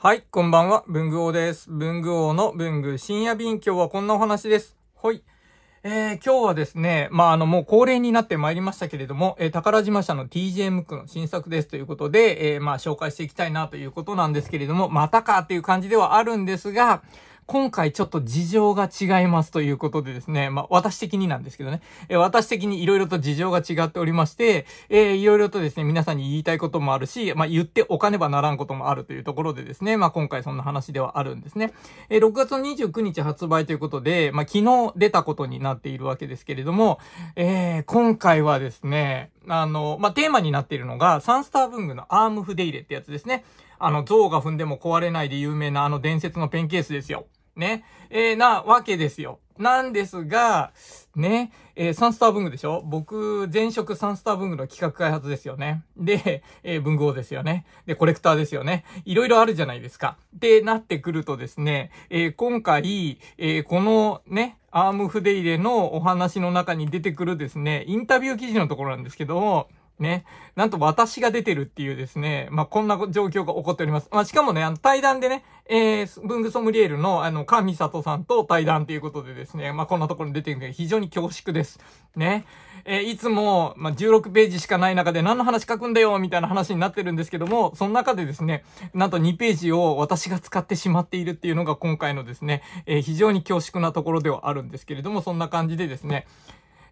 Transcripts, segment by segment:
はい、こんばんは、文具王です。文具王の文具深夜便、今日はこんなお話です。ほい。えー、今日はですね、まあ、あの、もう恒例になってまいりましたけれども、えー、宝島社の TJ ムックの新作ですということで、えー、まあ、紹介していきたいなということなんですけれども、またかっていう感じではあるんですが、今回ちょっと事情が違いますということでですね、まあ、私的になんですけどね、え私的に色々と事情が違っておりまして、えー、色々とですね、皆さんに言いたいこともあるし、まあ、言っておかねばならんこともあるというところでですね、まあ、今回そんな話ではあるんですね。えー、6月29日発売ということで、まあ、昨日出たことになっているわけですけれども、えー、今回はですね、あの、まあ、テーマになっているのが、サンスター文具のアームフデイレってやつですね。あの、像が踏んでも壊れないで有名なあの伝説のペンケースですよ。ね。えー、なわけですよ。なんですが、ね、えー、サンスター文具でしょ僕、前職サンスター文具の企画開発ですよね。で、えー、文具王ですよね。で、コレクターですよね。いろいろあるじゃないですか。で、なってくるとですね、えー、今回、えー、このね、アーム筆入れのお話の中に出てくるですね、インタビュー記事のところなんですけど、ね。なんと私が出てるっていうですね。まあ、こんな状況が起こっております。まあ、しかもね、あの、対談でね、えー、文具ソムリエルの、あの、神里さんと対談ということでですね、まあ、こんなところに出てるんで、非常に恐縮です。ね。えー、いつも、まあ、16ページしかない中で何の話書くんだよ、みたいな話になってるんですけども、その中でですね、なんと2ページを私が使ってしまっているっていうのが今回のですね、えー、非常に恐縮なところではあるんですけれども、そんな感じでですね、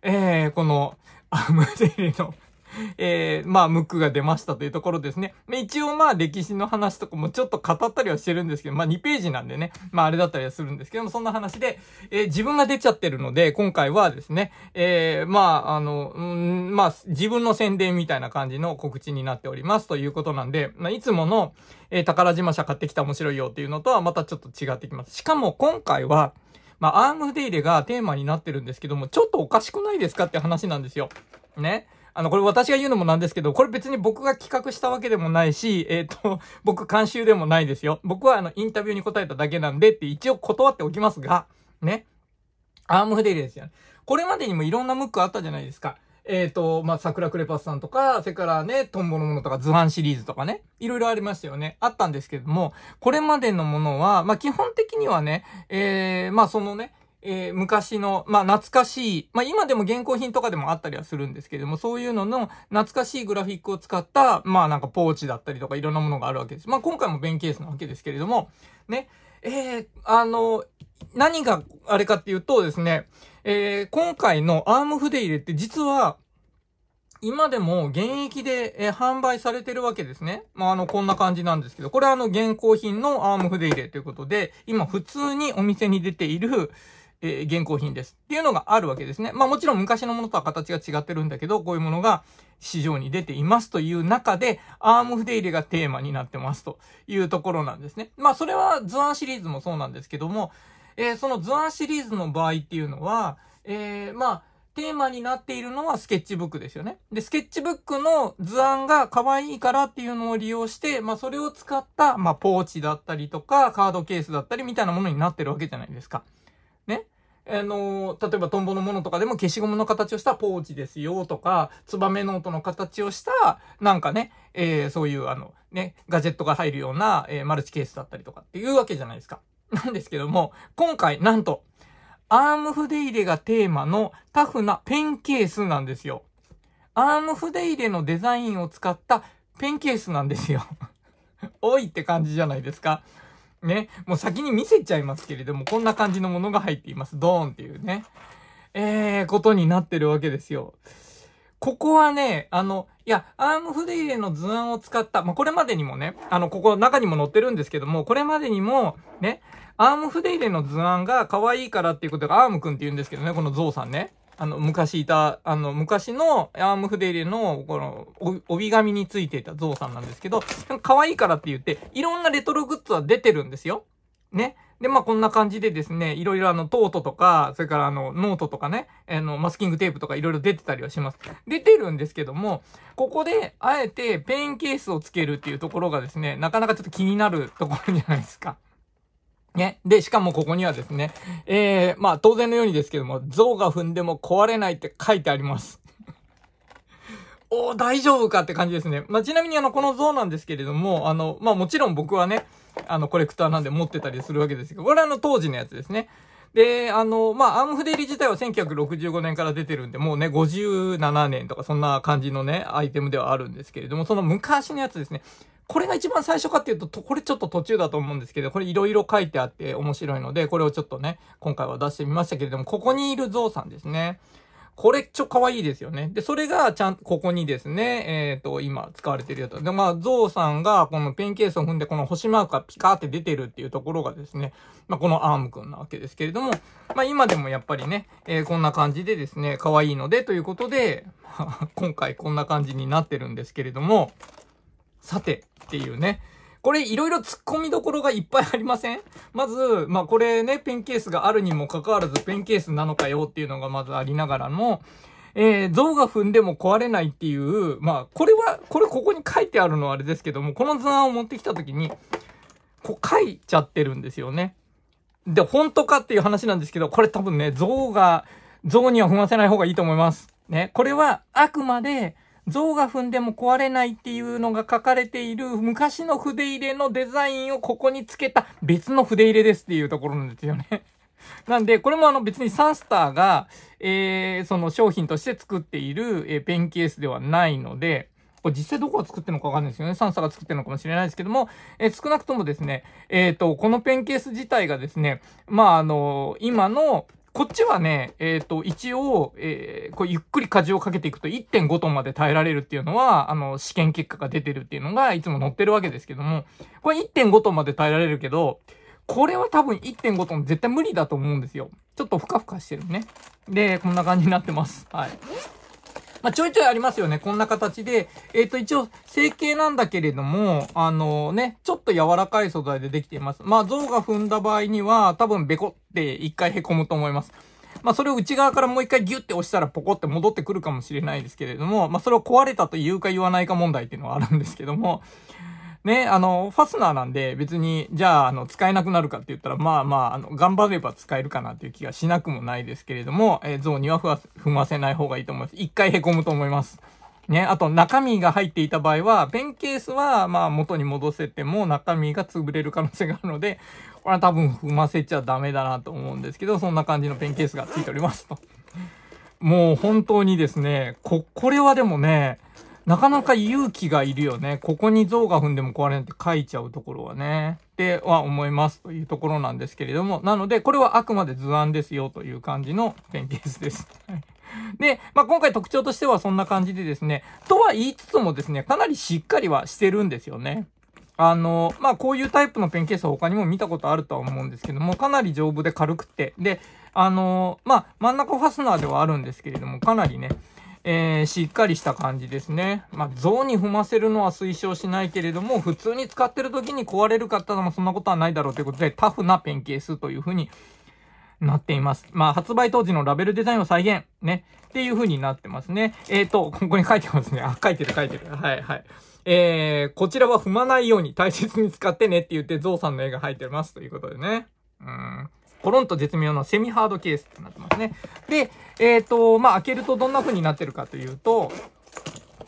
えー、この、アムデリの、えー、まあ、ムックが出ましたというところですね。一応まあ、歴史の話とかもちょっと語ったりはしてるんですけど、まあ、2ページなんでね、まあ、あれだったりはするんですけども、そんな話で、えー、自分が出ちゃってるので、今回はですね、えー、まあ、あの、うん、まあ、自分の宣伝みたいな感じの告知になっておりますということなんで、まあ、いつもの、えー、宝島社買ってきた面白いよっていうのとはまたちょっと違ってきます。しかも今回は、まあ、アームデイレがテーマになってるんですけども、ちょっとおかしくないですかって話なんですよ。ね。あの、これ私が言うのもなんですけど、これ別に僕が企画したわけでもないし、えっ、ー、と、僕監修でもないですよ。僕はあの、インタビューに答えただけなんでって一応断っておきますが、ね。アームフデリですよね。これまでにもいろんなムックあったじゃないですか。えっ、ー、と、まあ、桜クレパスさんとか、それからね、トンボのものとか、ズワンシリーズとかね、いろいろありましたよね。あったんですけども、これまでのものは、まあ、基本的にはね、えー、まあ、そのね、えー、昔の、まあ、懐かしい、まあ、今でも現行品とかでもあったりはするんですけれども、そういうのの懐かしいグラフィックを使った、まあ、なんかポーチだったりとかいろんなものがあるわけです。まあ、今回も弁ケースなわけですけれども、ね、えー、あの、何があれかっていうとですね、えー、今回のアーム筆入れって実は、今でも現役で、え販売されてるわけですね。まあ、あの、こんな感じなんですけど、これはあの、現行品のアーム筆入れということで、今普通にお店に出ている、えー、現行品です。っていうのがあるわけですね。まあもちろん昔のものとは形が違ってるんだけど、こういうものが市場に出ていますという中で、アーム筆入れがテーマになってますというところなんですね。まあそれは図案シリーズもそうなんですけども、えー、その図案シリーズの場合っていうのは、えー、まあ、テーマになっているのはスケッチブックですよね。で、スケッチブックの図案が可愛いからっていうのを利用して、まあそれを使った、まあポーチだったりとか、カードケースだったりみたいなものになってるわけじゃないですか。あの、例えばトンボのものとかでも消しゴムの形をしたポーチですよとか、ツバメノートの形をした、なんかね、えー、そういうあの、ね、ガジェットが入るような、えー、マルチケースだったりとかっていうわけじゃないですか。なんですけども、今回なんと、アーム筆入れがテーマのタフなペンケースなんですよ。アーム筆入れのデザインを使ったペンケースなんですよ おいって感じじゃないですか。ね、もう先に見せちゃいますけれども、こんな感じのものが入っています。ドーンっていうね、えー、ことになってるわけですよ。ここはね、あの、いや、アームフ入れレの図案を使った、まあ、これまでにもね、あの、ここ中にも載ってるんですけども、これまでにも、ね、アームフ入イレの図案が可愛いからっていうことがアームくんって言うんですけどね、このゾウさんね。あの、昔いた、あの、昔のアームフデリの、この、帯紙についていたゾウさんなんですけど、可愛いからって言って、いろんなレトログッズは出てるんですよ。ね。で、まあ、こんな感じでですね、いろいろあの、トートとか、それからあの、ノートとかね、あの、マスキングテープとかいろいろ出てたりはします。出てるんですけども、ここで、あえてペンケースをつけるっていうところがですね、なかなかちょっと気になるところじゃないですか。ね。で、しかもここにはですね、えー、まあ当然のようにですけども、像が踏んでも壊れないって書いてあります。おー、大丈夫かって感じですね。まあちなみにあの、この像なんですけれども、あの、まあもちろん僕はね、あの、コレクターなんで持ってたりするわけですけど、これはあの、当時のやつですね。で、あの、まあ、アームフデリ自体は1965年から出てるんで、もうね、57年とかそんな感じのね、アイテムではあるんですけれども、その昔のやつですね。これが一番最初かっていうと、これちょっと途中だと思うんですけど、これいろいろ書いてあって面白いので、これをちょっとね、今回は出してみましたけれども、ここにいるゾウさんですね。これちょ可愛いですよね。で、それがちゃんとここにですね、えっ、ー、と、今使われてるやつ。で、まあ、ゾウさんがこのペンケースを踏んでこの星マークがピカーって出てるっていうところがですね、まあ、このアームくんなわけですけれども、まあ、今でもやっぱりね、えー、こんな感じでですね、可愛いのでということで、今回こんな感じになってるんですけれども、さてっていうね、これいろいろ突っ込みどころがいっぱいありませんまず、まあこれね、ペンケースがあるにもかかわらずペンケースなのかよっていうのがまずありながらも、えー、像が踏んでも壊れないっていう、まあこれは、これここに書いてあるのはあれですけども、この図案を持ってきた時に、こう書いちゃってるんですよね。で、本当かっていう話なんですけど、これ多分ね、像が、像には踏ませない方がいいと思います。ね、これはあくまで、象が踏んでも壊れないっていうのが書かれている昔の筆入れのデザインをここにつけた別の筆入れですっていうところなんですよね なんで、これもあの別にサンスターが、えー、その商品として作っている、えペンケースではないので、これ実際どこが作ってるのかわかんないですよね。サンスターが作ってるのかもしれないですけども、えー、少なくともですね、えっ、ー、と、このペンケース自体がですね、まあ、あの今の、こっちはね、えっ、ー、と、一応、えー、こうゆっくり荷重をかけていくと1.5トンまで耐えられるっていうのは、あの、試験結果が出てるっていうのがいつも載ってるわけですけども、これ1.5トンまで耐えられるけど、これは多分1.5トン絶対無理だと思うんですよ。ちょっとふかふかしてるね。で、こんな感じになってます。はい。まあ、ちょいちょいありますよね。こんな形で。えっ、ー、と、一応、成形なんだけれども、あのー、ね、ちょっと柔らかい素材でできています。まあ、像が踏んだ場合には、多分ベコって一回凹むと思います。まあ、それを内側からもう一回ギュって押したらポコって戻ってくるかもしれないですけれども、まあ、それを壊れたと言うか言わないか問題っていうのはあるんですけども、ね、あの、ファスナーなんで別に、じゃあ、あの、使えなくなるかって言ったら、まあまあ、あの、頑張れば使えるかなっていう気がしなくもないですけれども、えー、ゾーンには踏ませない方がいいと思います。一回凹むと思います。ね、あと中身が入っていた場合は、ペンケースは、まあ元に戻せても中身が潰れる可能性があるので、これは多分踏ませちゃダメだなと思うんですけど、そんな感じのペンケースがついておりますと。もう本当にですね、こ、これはでもね、なかなか勇気がいるよね。ここに像が踏んでも壊れないって書いちゃうところはね。では思いますというところなんですけれども。なので、これはあくまで図案ですよという感じのペンケースです。で、まあ、今回特徴としてはそんな感じでですね、とは言いつつもですね、かなりしっかりはしてるんですよね。あの、まあ、こういうタイプのペンケースは他にも見たことあるとは思うんですけども、かなり丈夫で軽くて、で、あの、まあ、真ん中ファスナーではあるんですけれども、かなりね、えー、しっかりした感じですね。まあ、像に踏ませるのは推奨しないけれども、普通に使ってる時に壊れるかったのもそんなことはないだろうということで、タフなペンケースというふうになっています。まあ、発売当時のラベルデザインを再現、ね、っていうふうになってますね。えっ、ー、と、ここに書いてますね。あ、書いてる書いてる。はいはい。えー、こちらは踏まないように大切に使ってねって言って、ゾウさんの絵が入ってますということでね。うん。コロンと絶妙のセミハードケースってなってますね。で、えっ、ー、と、まあ、開けるとどんな風になってるかというと、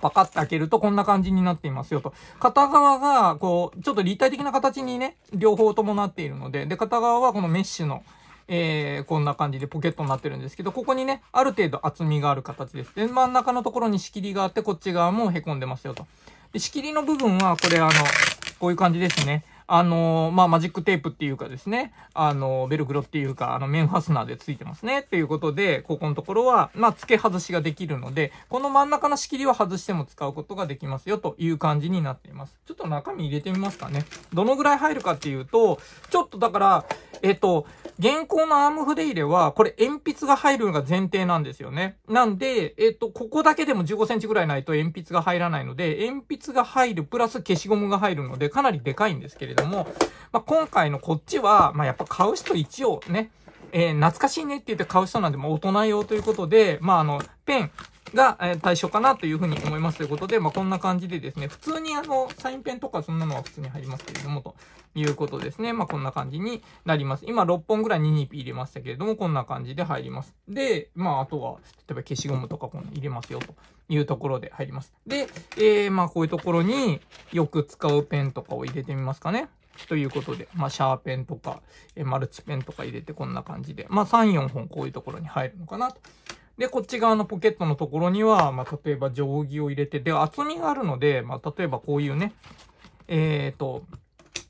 パカッて開けるとこんな感じになっていますよと。片側が、こう、ちょっと立体的な形にね、両方ともなっているので、で、片側はこのメッシュの、えー、こんな感じでポケットになってるんですけど、ここにね、ある程度厚みがある形です。で、真ん中のところに仕切りがあって、こっち側も凹んでますよと。で、仕切りの部分は、これあの、こういう感じですね。あのー、まあ、マジックテープっていうかですね、あのー、ベルグロっていうか、あの、面ファスナーで付いてますね。っていうことで、ここのところは、まあ、付け外しができるので、この真ん中の仕切りは外しても使うことができますよという感じになっています。ちょっと中身入れてみますかね。どのぐらい入るかっていうと、ちょっとだから、えっ、と、現行のアーム筆入れは、これ鉛筆が入るのが前提なんですよね。なんで、えっ、と、ここだけでも15センチぐらいないと鉛筆が入らないので、鉛筆が入るプラス消しゴムが入るので、かなりでかいんですけれどども、まあ、今回のこっちは、まあ、やっぱ買う人一応ね、えー、懐かしいねって言って買う人なんで、も大人用ということで、まあ、あの、ペン、が、え対象かなというふうに思いますということで、まあ、こんな感じでですね、普通にあの、サインペンとかそんなのは普通に入りますけれども、ということですね。まあ、こんな感じになります。今6本ぐらい 22P 入れましたけれども、こんな感じで入ります。で、まあ、あとは、例えば消しゴムとかこの入れますよ、というところで入ります。で、えー、まあ、こういうところによく使うペンとかを入れてみますかね。ということで、まあ、シャーペンとか、えマルチペンとか入れてこんな感じで、まあ、3、4本こういうところに入るのかなとで、こっち側のポケットのところには、まあ、例えば定規を入れて、で、厚みがあるので、まあ、例えばこういうね、えっ、ー、と、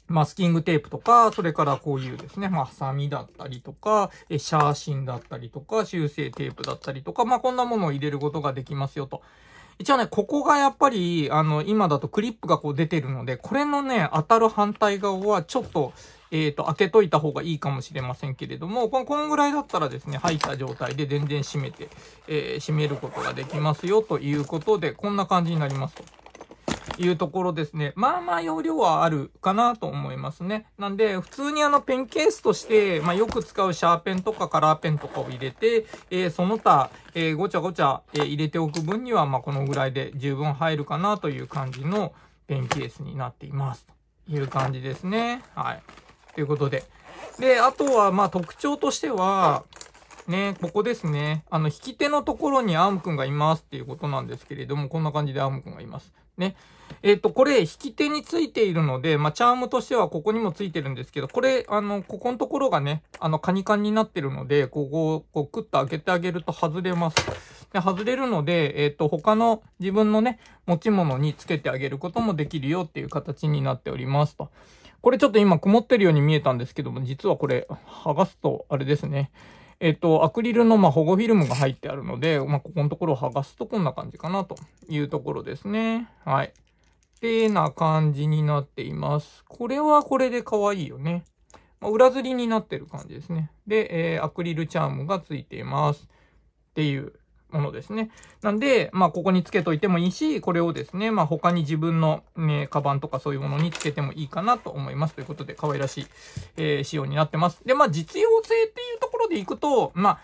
マスキングテープとか、それからこういうですね、まあ、ハサミだったりとか、え、シャーシンだったりとか、修正テープだったりとか、まあ、こんなものを入れることができますよと。一応ね、ここがやっぱり、あの、今だとクリップがこう出てるので、これのね、当たる反対側はちょっと、えっ、ー、と、開けといた方がいいかもしれませんけれども、この、こんぐらいだったらですね、入った状態で全然閉めて、えー、閉めることができますよということで、こんな感じになりますと。いうところですね。まあまあ容量はあるかなと思いますね。なんで、普通にあのペンケースとして、まあよく使うシャーペンとかカラーペンとかを入れて、えー、その他、えー、ごちゃごちゃ、えー、入れておく分には、まあこのぐらいで十分入るかなという感じのペンケースになっています。という感じですね。はい。ということで。で、あとは、まあ、特徴としては、ね、ここですね。あの、引き手のところにアームくんがいますっていうことなんですけれども、こんな感じでアームくんがいます。ね。えっ、ー、と、これ、引き手についているので、まあ、チャームとしてはここにもついてるんですけど、これ、あの、ここのところがね、あの、カニカンになってるので、ここを、こう、クッと開けてあげると外れます。で、外れるので、えっ、ー、と、他の自分のね、持ち物につけてあげることもできるよっていう形になっておりますと。これちょっと今曇ってるように見えたんですけども、実はこれ剥がすと、あれですね。えっ、と、アクリルのま保護フィルムが入ってあるので、まあ、ここのところを剥がすとこんな感じかなというところですね。はい。ってな感じになっています。これはこれで可愛いよね。まあ、裏釣りになってる感じですね。で、えー、アクリルチャームがついています。っていうものですね。なんで、まあ、ここにつけといてもいいし、これをですね、まあ、他に自分の、ね、カバンとかそういうものにつけてもいいかなと思います。ということで、可愛らしい、えー、仕様になってます。で、まあ、実用性っていうところでいくと、まあ、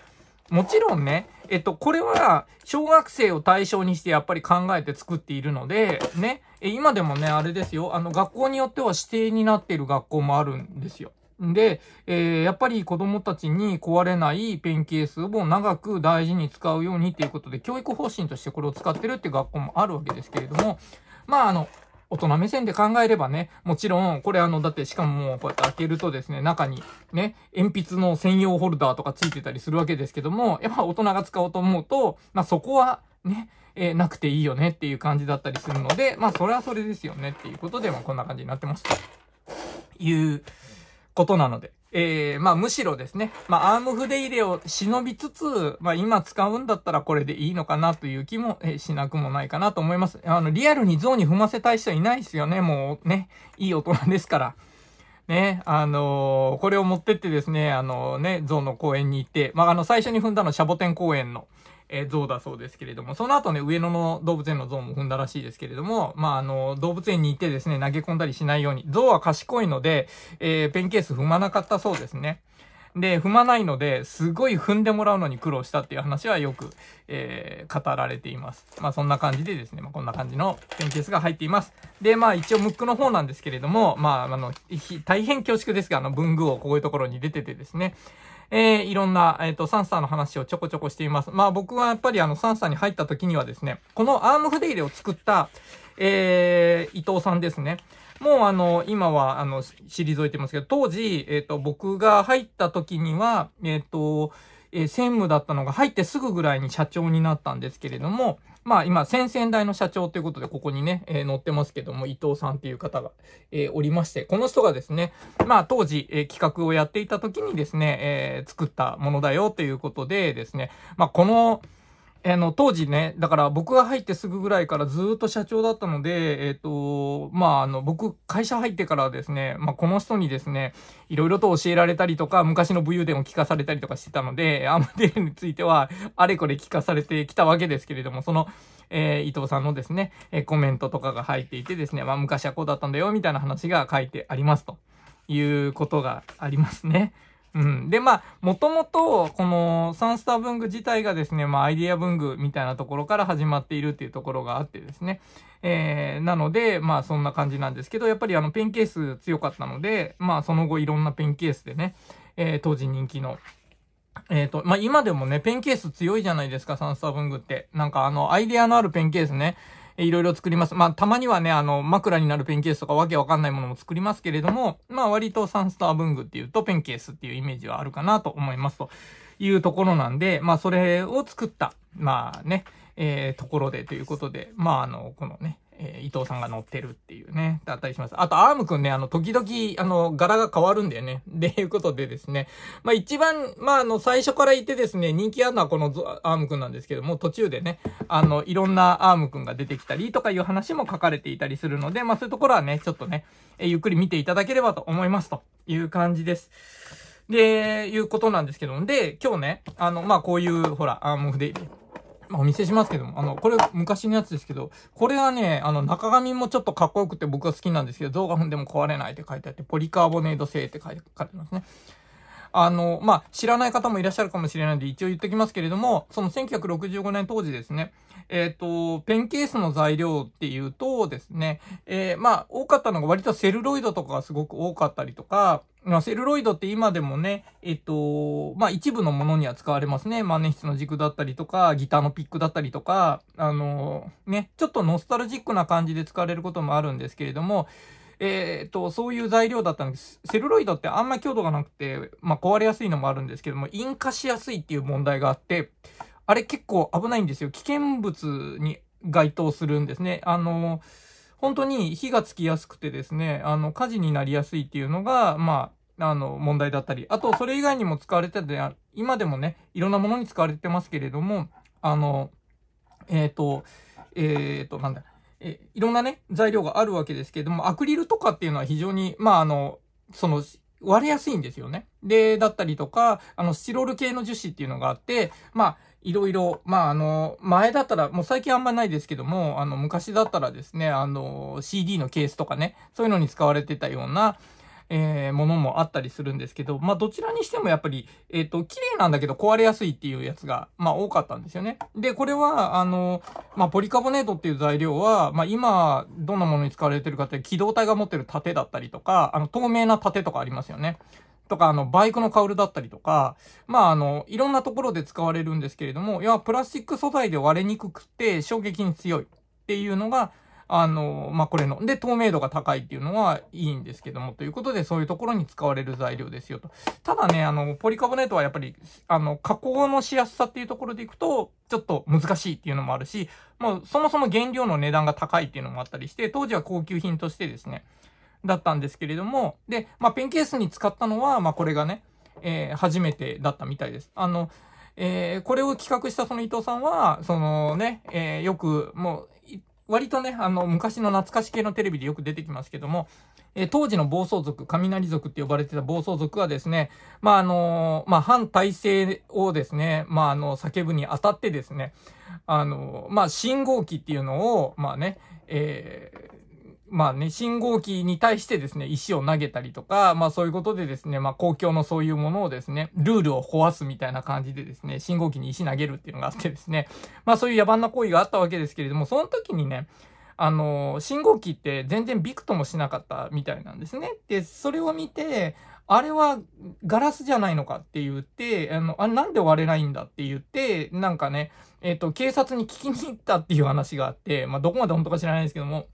もちろんね、えっと、これは小学生を対象にしてやっぱり考えて作っているので、ね、今でもね、あれですよ、あの、学校によっては指定になっている学校もあるんですよ。で、えー、やっぱり子供たちに壊れないペンケースを長く大事に使うようにっていうことで、教育方針としてこれを使ってるって学校もあるわけですけれども、まあ、あの、大人目線で考えればね、もちろん、これあの、だってしかももうこうやって開けるとですね、中にね、鉛筆の専用ホルダーとかついてたりするわけですけども、やっぱ大人が使おうと思うと、まあそこはね、えー、なくていいよねっていう感じだったりするので、まあそれはそれですよねっていうことで、まあこんな感じになってますということなので。えー、まあむしろですね、まあアーム筆入れを忍びつつ、まあ今使うんだったらこれでいいのかなという気も、えー、しなくもないかなと思います。あの、リアルに像に踏ませたい人いないですよね、もうね、いい大人ですから。ね、あのー、これを持ってってですね、あのー、ね、ゾの公園に行って、まあ、あの、最初に踏んだのシャボテン公園の、え像だそうですけれども、その後ね、上野の動物園の像も踏んだらしいですけれども、まあ、あの、動物園に行ってですね、投げ込んだりしないように、像は賢いので、えー、ペンケース踏まなかったそうですね。で、踏まないので、すごい踏んでもらうのに苦労したっていう話はよく、えー、語られています。まあそんな感じでですね、まあこんな感じのペンケースが入っています。で、まあ一応ムックの方なんですけれども、まああの、大変恐縮ですが、あの文具をこういうところに出ててですね、えー、いろんな、えっ、ー、と、サンサーの話をちょこちょこしています。まあ僕はやっぱりあの、サンサーに入った時にはですね、このアームフデイレを作った、えー、伊藤さんですね。もうあの、今はあの、退いてますけど、当時、えっ、ー、と、僕が入った時には、えっ、ー、と、えー、専務だったのが入ってすぐぐらいに社長になったんですけれども、まあ今、先々代の社長ということで、ここにね、えー、載ってますけども、伊藤さんっていう方が、えー、おりまして、この人がですね、まあ当時、えー、企画をやっていた時にですね、えー、作ったものだよということでですね、まあこの、あの、当時ね、だから僕が入ってすぐぐらいからずっと社長だったので、えっ、ー、と、まあ、あの、僕、会社入ってからですね、まあ、この人にですね、いろいろと教えられたりとか、昔の武勇伝を聞かされたりとかしてたので、アマデルについては、あれこれ聞かされてきたわけですけれども、その、えー、伊藤さんのですね、えコメントとかが入っていてですね、まあ、昔はこうだったんだよ、みたいな話が書いてありますということがありますね。うん。で、まあ、もともと、このサンスター文具自体がですね、まあ、アイディア文具みたいなところから始まっているっていうところがあってですね。えー、なので、まあ、そんな感じなんですけど、やっぱりあの、ペンケース強かったので、まあ、その後いろんなペンケースでね、えー、当時人気の、えっ、ー、と、まあ、今でもね、ペンケース強いじゃないですか、サンスター文具って。なんかあの、アイデアのあるペンケースね。いろいろ作ります。まあ、たまにはね、あの、枕になるペンケースとかわけわかんないものも作りますけれども、まあ、割とサンスター文具っていうとペンケースっていうイメージはあるかなと思いますというところなんで、まあ、それを作った、まあね、えー、ところでということで、まあ、あの、このね、えー、伊藤さんが乗ってるっていうね、だったりします。あと、アームくんね、あの、時々、あの、柄が変わるんだよね。でいうことでですね。まあ、一番、まあ、あの、最初からいてですね、人気あるのはこのアームくんなんですけども、途中でね、あの、いろんなアームくんが出てきたりとかいう話も書かれていたりするので、まあ、そういうところはね、ちょっとね、えー、ゆっくり見ていただければと思います、という感じです。で、いうことなんですけども、で、今日ね、あの、まあ、こういう、ほら、アームデイリまあ、お見せしますけども、あの、これ昔のやつですけど、これはね、あの、中紙もちょっとかっこよくて僕は好きなんですけど、動画踏んでも壊れないって書いてあって、ポリカーボネード製って書いてありますね。あの、まあ、知らない方もいらっしゃるかもしれないので、一応言ってきますけれども、その1965年当時ですね、えっ、ー、と、ペンケースの材料っていうとですね、えー、まあ、多かったのが割とセルロイドとかがすごく多かったりとか、まあ、セルロイドって今でもね、えっ、ー、と、まあ、一部のものには使われますね。万年筆の軸だったりとか、ギターのピックだったりとか、あのね、ちょっとノスタルジックな感じで使われることもあるんですけれども、えー、っと、そういう材料だったんです。セルロイドってあんま強度がなくて、まあ、壊れやすいのもあるんですけども、引火しやすいっていう問題があって、あれ結構危ないんですよ。危険物に該当するんですね。あの、本当に火がつきやすくてですね、あの、火事になりやすいっていうのが、まあ、あの、問題だったり、あと、それ以外にも使われてて、今でもね、いろんなものに使われてますけれども、あの、えっ、ー、と、えっ、ー、と、なんだ、え、いろんなね、材料があるわけですけれども、アクリルとかっていうのは非常に、まあ、あの、その、割れやすいんですよね。で、だったりとか、あの、スチロール系の樹脂っていうのがあって、まあ、いろいろ、まあ、あの、前だったら、もう最近あんまないですけども、あの、昔だったらですね、あの、CD のケースとかね、そういうのに使われてたような、えー、ものもあったりするんですけど、まあ、どちらにしてもやっぱり、えっ、ー、と、綺麗なんだけど壊れやすいっていうやつが、まあ、多かったんですよね。で、これは、あの、まあ、ポリカボネートっていう材料は、まあ、今、どんなものに使われてるかって、機動隊が持ってる盾だったりとか、あの、透明な盾とかありますよね。とか、あの、バイクのカウルだったりとか、まあ、あの、いろんなところで使われるんですけれども、要はプラスチック素材で割れにくくて衝撃に強いっていうのが、あの、まあ、これの。で、透明度が高いっていうのはいいんですけども、ということで、そういうところに使われる材料ですよと。ただね、あの、ポリカボネートはやっぱり、あの、加工のしやすさっていうところでいくと、ちょっと難しいっていうのもあるし、もうそもそも原料の値段が高いっていうのもあったりして、当時は高級品としてですね、だったんですけれども、で、まあ、ペンケースに使ったのは、まあ、これがね、えー、初めてだったみたいです。あの、えー、これを企画したその伊藤さんは、そのね、えー、よく、もう、割とね、あの、昔の懐かし系のテレビでよく出てきますけども、え当時の暴走族、雷族って呼ばれてた暴走族はですね、まあ、あのまあ、反体制をですね、まあ、あの、叫ぶにあたってですね、あのまあ、信号機っていうのを、まあね、えまあね、信号機に対してですね、石を投げたりとか、まあそういうことでですね、まあ公共のそういうものをですね、ルールを壊すみたいな感じでですね、信号機に石投げるっていうのがあってですね、まあそういう野蛮な行為があったわけですけれども、その時にね、あの、信号機って全然びくともしなかったみたいなんですね。で、それを見て、あれはガラスじゃないのかって言って、あの、あなんで割れないんだって言って、なんかね、えっ、と、警察に聞きに行ったっていう話があって、まあ、どこまで本当か知らないですけども、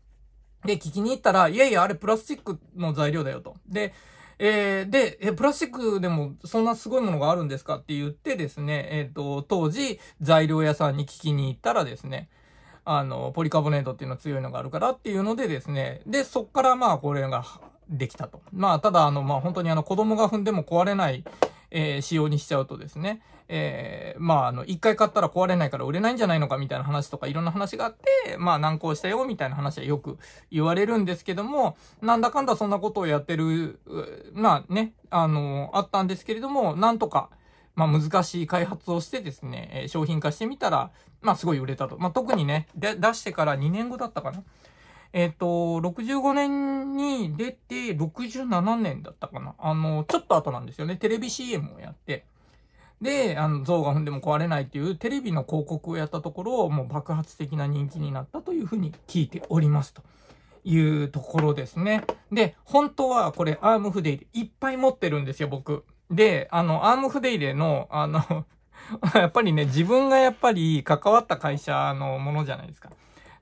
で、聞きに行ったら、いやいや、あれプラスチックの材料だよと。で、えー、で、え、プラスチックでもそんなすごいものがあるんですかって言ってですね、えっ、ー、と、当時、材料屋さんに聞きに行ったらですね、あの、ポリカボネートっていうの強いのがあるからっていうのでですね、で、そっからまあ、これができたと。まあ、ただ、あの、まあ、本当にあの、子供が踏んでも壊れない、えー、仕様にしちゃうとですね、えー、まあ、あの、一回買ったら壊れないから売れないんじゃないのかみたいな話とかいろんな話があって、まあ、難航したよみたいな話はよく言われるんですけども、なんだかんだそんなことをやってる、まあね、あのあったんですけれども、なんとか、まあ、難しい開発をしてですね、え商品化してみたら、まあ、すごい売れたと。まあ、特にね、で、出してから2年後だったかな。えっ、ー、と、65年に出て、67年だったかな。あの、ちょっと後なんですよね。テレビ CM をやって。で、あの、像が踏んでも壊れないっていうテレビの広告をやったところ、もう爆発的な人気になったというふうに聞いておりますと。いうところですね。で、本当はこれアームフデイでいっぱい持ってるんですよ、僕。で、あの、アームフデイレの、あの やっぱりね、自分がやっぱり関わった会社のものじゃないですか。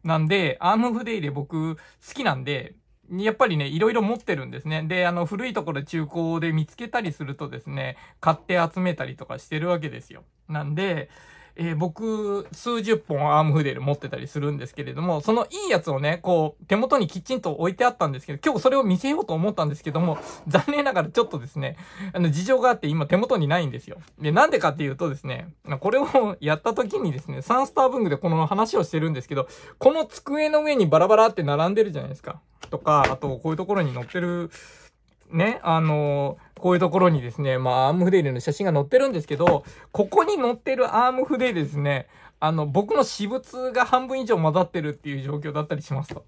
なんで、アームフデイで僕好きなんで、やっぱりね、いろいろ持ってるんですね。で、あの、古いところ中古で見つけたりするとですね、買って集めたりとかしてるわけですよ。なんで、えー、僕、数十本アームフデル持ってたりするんですけれども、そのいいやつをね、こう、手元にきちんと置いてあったんですけど、今日それを見せようと思ったんですけども、残念ながらちょっとですね、あの、事情があって今手元にないんですよ。で、なんでかっていうとですね、これをやった時にですね、サンスター文具でこの話をしてるんですけど、この机の上にバラバラって並んでるじゃないですか。とか、あと、こういうところに載ってる、ね、あのーこういうところにですね、まあ、アームフデイレの写真が載ってるんですけど、ここに載ってるアームフデイですね、あの、僕の私物が半分以上混ざってるっていう状況だったりしますと。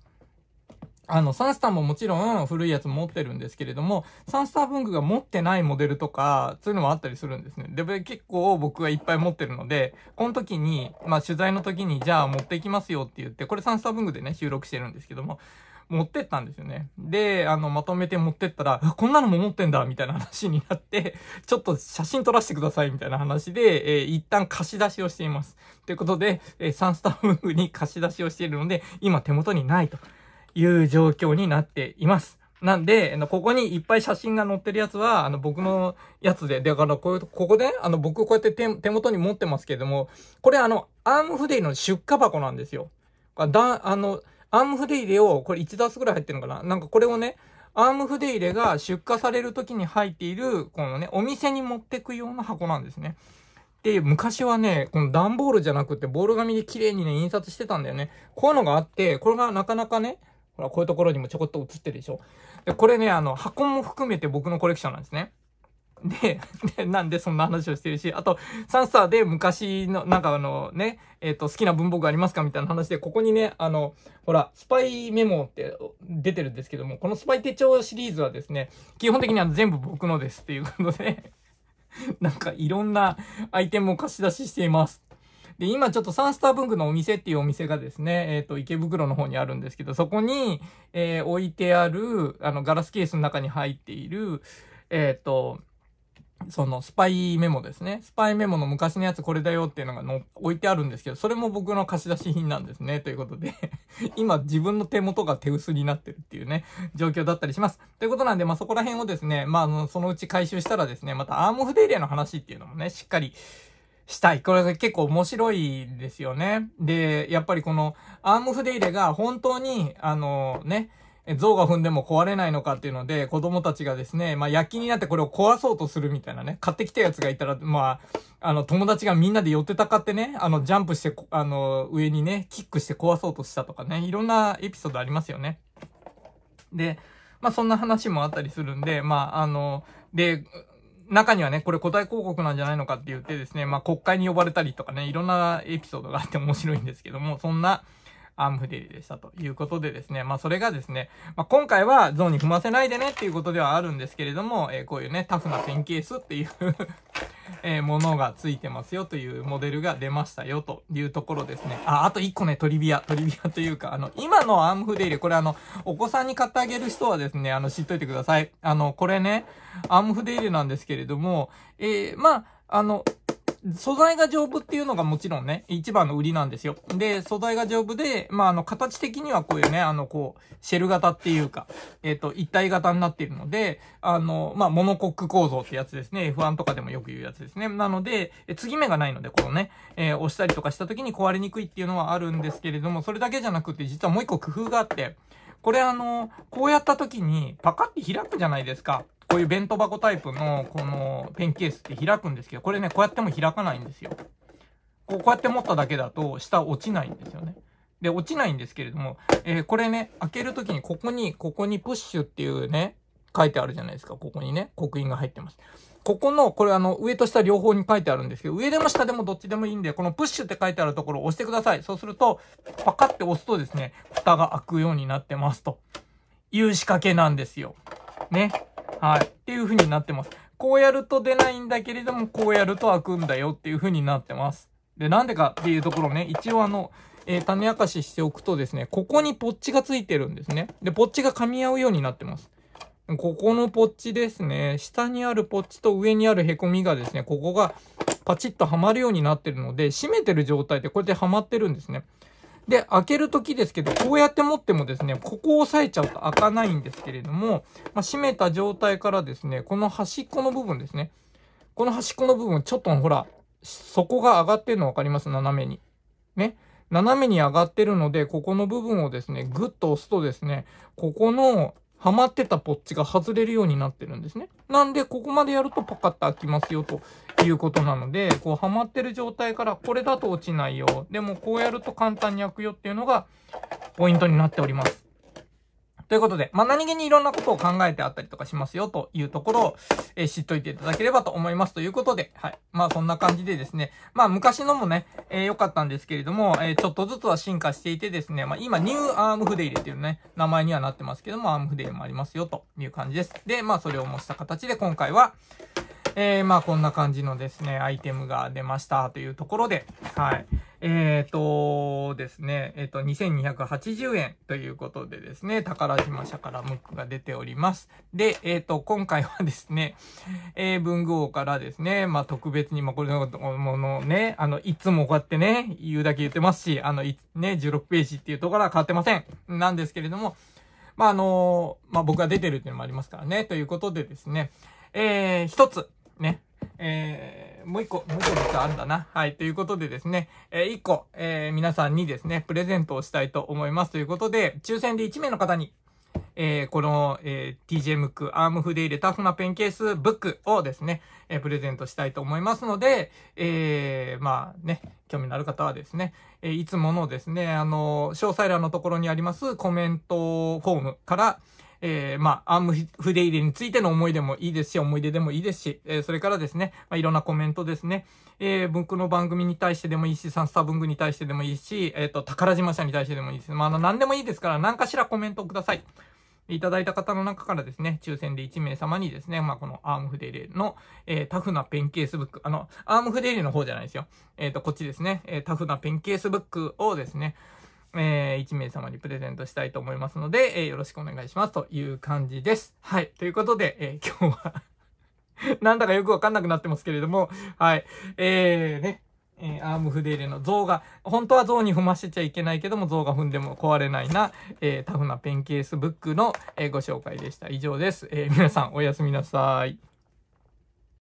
あの、サンスターももちろん古いやつ持ってるんですけれども、サンスター文具が持ってないモデルとか、そういうのもあったりするんですね。で、結構僕はいっぱい持ってるので、この時に、まあ取材の時に、じゃあ持っていきますよって言って、これサンスター文具でね、収録してるんですけども、持ってったんですよね。で、あの、まとめて持ってったら、こんなのも持ってんだみたいな話になって、ちょっと写真撮らせてくださいみたいな話で、えー、一旦貸し出しをしています。ということで、えー、サンスタムーフに貸し出しをしているので、今手元にないという状況になっています。なんで、ここにいっぱい写真が載ってるやつは、あの、僕のやつで、だから、こういう、ここで、あの、僕こうやって手手元に持ってますけれども、これあの、アームフデイの出荷箱なんですよ。だ、あの、アーム筆入れを、これ1ダースぐらい入ってるのかななんかこれをね、アーム筆入れが出荷される時に入っている、このね、お店に持ってくような箱なんですね。で、昔はね、この段ボールじゃなくて、ボール紙で綺麗にね、印刷してたんだよね。こういうのがあって、これがなかなかね、ほら、こういうところにもちょこっと映ってるでしょ。で、これね、あの、箱も含めて僕のコレクションなんですね。で、で、なんでそんな話をしてるし、あと、サンスターで昔の、なんかあのね、えっ、ー、と、好きな文房具ありますかみたいな話で、ここにね、あの、ほら、スパイメモって出てるんですけども、このスパイ手帳シリーズはですね、基本的には全部僕のですっていうことで なんかいろんなアイテムを貸し出ししています。で、今ちょっとサンスター文具のお店っていうお店がですね、えっ、ー、と、池袋の方にあるんですけど、そこに、えー、置いてある、あの、ガラスケースの中に入っている、えっ、と、そのスパイメモですね。スパイメモの昔のやつこれだよっていうのがの置いてあるんですけど、それも僕の貸し出し品なんですね。ということで 今自分の手元が手薄になってるっていうね、状況だったりします。ということなんで、まあ、そこら辺をですね、まあ、そのうち回収したらですね、またアームフデイリアの話っていうのもね、しっかりしたい。これが結構面白いですよね。で、やっぱりこのアームフデイレが本当に、あのね、象が踏んでも壊れないのかっていうので、子供たちがですね、まあ、躍起になってこれを壊そうとするみたいなね、買ってきたやつがいたら、まあ、あの、友達がみんなで寄ってたかってね、あの、ジャンプして、あの、上にね、キックして壊そうとしたとかね、いろんなエピソードありますよね。で、まあ、そんな話もあったりするんで、まあ、あの、で、中にはね、これ答え広告なんじゃないのかって言ってですね、まあ、国会に呼ばれたりとかね、いろんなエピソードがあって面白いんですけども、そんな、アームフデリでしたということでですね、まあそれがですね、まあ今回はゾーンに踏ませないでねっていうことではあるんですけれども、えー、こういうね、タフなペンケースっていう えものがついてますよというモデルが出ましたよというところですね。あ、あと1個ね、トリビア。トリビアというか、あの、今のアームフデイリー、これあの、お子さんに買ってあげる人はですね、あの、知っといてください。あの、これね、アームフデイリーなんですけれども、えー、まあ、あの、素材が丈夫っていうのがもちろんね、一番の売りなんですよ。で、素材が丈夫で、まあ、あの、形的にはこういうね、あの、こう、シェル型っていうか、えっ、ー、と、一体型になっているので、あの、まあ、モノコック構造ってやつですね。F1 とかでもよく言うやつですね。なので、継ぎ目がないので、このね、えー、押したりとかした時に壊れにくいっていうのはあるんですけれども、それだけじゃなくて、実はもう一個工夫があって、これあの、こうやった時にパカって開くじゃないですか。こういう弁当箱タイプの、このペンケースって開くんですけど、これね、こうやっても開かないんですよ。こうこうやって持っただけだと、下落ちないんですよね。で、落ちないんですけれども、えー、これね、開けるときに、ここに、ここにプッシュっていうね、書いてあるじゃないですか。ここにね、刻印が入ってます。ここの、これあの、上と下両方に書いてあるんですけど、上でも下でもどっちでもいいんで、このプッシュって書いてあるところを押してください。そうすると、パカって押すとですね、蓋が開くようになってますと。いう仕掛けなんですよ。ね。はい。っていう風になってます。こうやると出ないんだけれども、こうやると開くんだよっていう風になってます。で、なんでかっていうところね、一応あの、えー、種明かししておくとですね、ここにポッチがついてるんですね。で、ポッチが噛み合うようになってます。ここのポッチですね、下にあるポッチと上にあるへこみがですね、ここがパチッとはまるようになってるので、締めてる状態でこうやってはまってるんですね。で、開けるときですけど、こうやって持ってもですね、ここを押さえちゃうと開かないんですけれども、まあ、閉めた状態からですね、この端っこの部分ですね。この端っこの部分、ちょっとほら、底が上がってるの分かります斜めに。ね。斜めに上がってるので、ここの部分をですね、ぐっと押すとですね、ここのはまってたポッチが外れるようになってるんですね。なんで、ここまでやるとパカッと開きますよということなので、こうはまってる状態からこれだと落ちないよ。でもこうやると簡単に開くよっていうのがポイントになっております。ということで、まあ、何気にいろんなことを考えてあったりとかしますよというところを、えー、知っといていただければと思いますということで、はい。まあ、そんな感じでですね、まあ、昔のもね、えー、良かったんですけれども、えー、ちょっとずつは進化していてですね、まあ、今、ニューアームフデイレっていうね、名前にはなってますけども、アームフデイレもありますよという感じです。で、まあ、それを模した形で今回は、えー、まあこんな感じのですね、アイテムが出ましたというところで、はい。えっ、ー、とですね、えっ、ー、と、2280円ということでですね、宝島社からムックが出ております。で、えっ、ー、と、今回はですね、えー、文具王からですね、まあ、特別に、まあ、これのものね、あの、いつもこうやってね、言うだけ言ってますし、あの、ね、16ページっていうところは変わってません。なんですけれども、まあ、あのまあ、僕が出てるっていうのもありますからね、ということでですね、えー、一つ、ね、えー、もう一個、もう一個実はあるんだな。はい。ということでですね、えー、一個、えー、皆さんにですね、プレゼントをしたいと思います。ということで、抽選で1名の方に、えー、この、えー、TJ ムックアームフデイレタフなペンケースブックをですね、えー、プレゼントしたいと思いますので、えー、まあね、興味のある方はですね、えいつものですね、あの、詳細欄のところにありますコメントフォームから、えー、まあ、アーム筆入れについての思い出もいいですし、思い出でもいいですし、えー、それからですね、まあ、いろんなコメントですね、えー、僕の番組に対してでもいいし、サンスター文具に対してでもいいし、えっ、ー、と、宝島社に対してでもいいです。まあ、あの、何でもいいですから、何かしらコメントください。いただいた方の中からですね、抽選で1名様にですね、まあ、このアームフデイレの、えー、タフなペンケースブック、あの、アームフデイレの方じゃないですよ。えっ、ー、と、こっちですね、えー、タフなペンケースブックをですね、えー、1名様にプレゼントしたいと思いますので、えー、よろしくお願いしますという感じです。はい。ということで、えー、今日は なんだかよくわかんなくなってますけれども、はい。えー、ね。えー、アームフデーレの像が、本当は像に踏ませちゃいけないけども、像が踏んでも壊れないな、えー、タフなペンケースブックの、えー、ご紹介でした。以上です。え皆さんおやすみなさい。